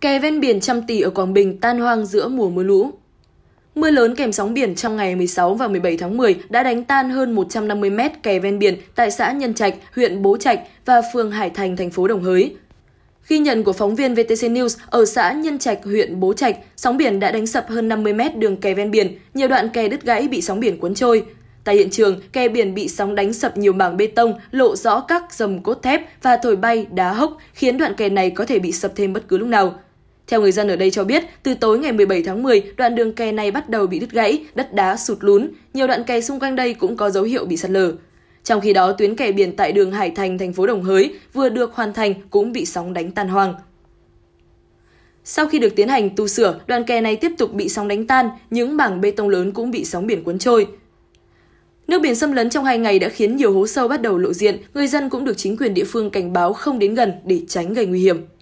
Kè ven biển Trăm Tỷ ở Quảng Bình tan hoang giữa mùa mưa lũ. Mưa lớn kèm sóng biển trong ngày 16 và 17 tháng 10 đã đánh tan hơn 150 mét kè ven biển tại xã Nhân Trạch, huyện Bố Trạch và phường Hải Thành, thành phố Đồng Hới. Khi nhận của phóng viên VTC News ở xã Nhân Trạch, huyện Bố Trạch, sóng biển đã đánh sập hơn 50 mét đường kè ven biển, nhiều đoạn kè đứt gãy bị sóng biển cuốn trôi. Tại hiện trường, kè biển bị sóng đánh sập nhiều mảng bê tông, lộ rõ các dầm cốt thép và thổi bay đá hốc, khiến đoạn kè này có thể bị sập thêm bất cứ lúc nào. Theo người dân ở đây cho biết, từ tối ngày 17 tháng 10, đoạn đường kè này bắt đầu bị đứt gãy, đất đá sụt lún, nhiều đoạn kè xung quanh đây cũng có dấu hiệu bị sạt lở. Trong khi đó, tuyến kè biển tại đường Hải Thành, thành phố Đồng Hới vừa được hoàn thành cũng bị sóng đánh tan hoang. Sau khi được tiến hành tu sửa, đoạn kè này tiếp tục bị sóng đánh tan, những bảng bê tông lớn cũng bị sóng biển cuốn trôi. Nước biển xâm lấn trong hai ngày đã khiến nhiều hố sâu bắt đầu lộ diện, người dân cũng được chính quyền địa phương cảnh báo không đến gần để tránh gây nguy hiểm.